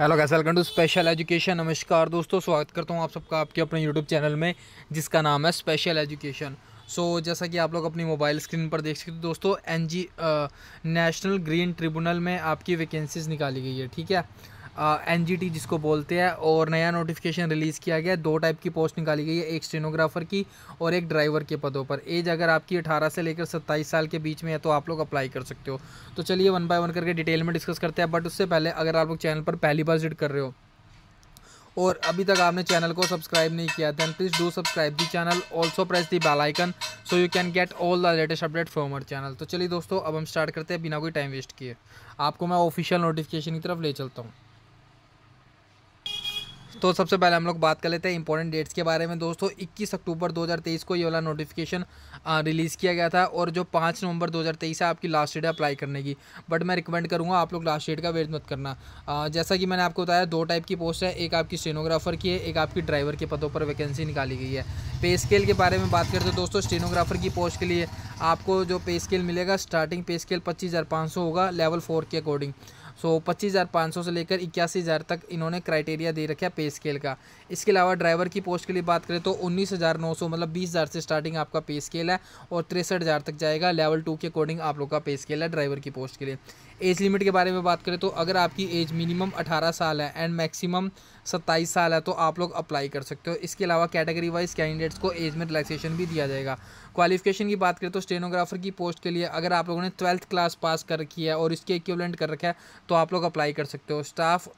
hello guys welcome to special education नमस्कार दोस्तों स्वागत करता हूँ आप सबका आपके अपने यूट्यूब चैनल में जिसका नाम है स्पेशल एजुकेशन सो जैसा कि आप लोग अपनी मोबाइल स्क्रीन पर देख सकते हो दोस्तों एनजी नेशनल ग्रीन ट्रिब्यूनल में आपकी वैकेंसीज़ निकाली गई है ठीक है एन जिसको बोलते हैं और नया नोटिफिकेशन रिलीज़ किया गया दो टाइप की पोस्ट निकाली गई है एक स्टेनोग्राफर की और एक ड्राइवर के पदों पर एज अगर आपकी अठारह से लेकर सत्ताईस साल के बीच में है तो आप लोग अप्लाई कर सकते हो तो चलिए वन बाय वन करके डिटेल में डिस्कस करते हैं बट उससे पहले अगर आप लोग चैनल पर पहली बार विजिट कर रहे हो और अभी तक आपने चैनल को सब्सक्राइब नहीं किया then please do subscribe the channel also press the bell icon so you can get all the latest update from our channel तो चलिए दोस्तों अब हम स्टार्ट करते हैं बिना कोई टाइम वेस्ट किए आपको मैं ऑफिशियल नोटिफिकेशन की तरफ ले चलता हूँ तो सबसे पहले हम लोग बात कर लेते हैं इंपॉर्टेंट डेट्स के बारे में दोस्तों 21 अक्टूबर 2023 को ये वाला नोटिफिकेशन रिलीज़ किया गया था और जो 5 नवंबर 2023 है आपकी लास्ट डेट है अप्लाई करने की बट मैं रिकमेंड करूँगा आप लोग लास्ट डेट का वेट मत करना आ, जैसा कि मैंने आपको बताया दो टाइप की पोस्ट है एक आपकी स्टेनोग्राफर की है एक आपकी ड्राइवर के पदों पर वैकेंसी निकाली गई है पे स्केल के बारे में बात करते हैं दोस्तों स्टेनोग्राफर की पोस्ट के लिए आपको जो पे स्केल मिलेगा स्टार्टिंग पे स्केल पच्चीस होगा लेवल फोर के अकॉर्डिंग सो पच्चीस हज़ार पाँच सौ से लेकर इक्यासी हज़ार तक इन्होंने क्राइटेरिया दे रखा है पे स्केल का इसके अलावा ड्राइवर की पोस्ट के लिए बात करें तो उन्नीस हज़ार नौ सौ मतलब बीस हज़ार से स्टार्टिंग आपका पे स्केल है और तिरसठ हज़ार तक जाएगा लेवल टू के अकॉर्डिंग आप लोग का पे स्केल है ड्राइवर की पोस्ट के लिए एज लिमिट के बारे में बात करें तो अगर आपकी एज मिनिमम अठारह साल है एंड मैक्सिमम सत्ताईस साल है तो आप लोग अप्लाई कर सकते हो इसके अलावा कैटेगरी वाइज कैंडिडेट्स को एज में रिलैक्सेशन भी दिया जाएगा क्वालिफिकेशन की बात करें तो स्टेनोग्राफर की पोस्ट के लिए अगर आप लोगों ने ट्वेल्थ क्लास पास कर रखी है और इसके इक्वलेंट कर रखा है तो आप लोग अप्लाई कर सकते हो स्टाफ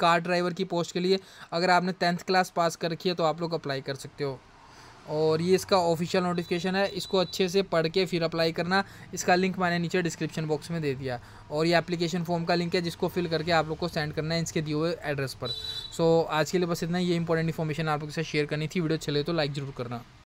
कार ड्राइवर की पोस्ट के लिए अगर आपने टेंथ क्लास पास कर रखी है तो आप लोग अप्लाई कर सकते हो और ये इसका ऑफिशियल नोटिफिकेशन है इसको अच्छे से पढ़ के फिर अप्लाई करना इसका लिंक मैंने नीचे डिस्क्रिप्शन बॉक्स में दे दिया और ये एप्लीकेशन फॉर्म का लिंक है जिसको फिल करके आप लोग को सेंड करना है इसके दिए हुए एड्रेस पर सो आज के लिए बस इतना ही ये इंपॉर्टेंट इन्फॉर्मेशन आप लोग के साथ शेयर करनी थी वीडियो चले तो लाइक ज़रूर करना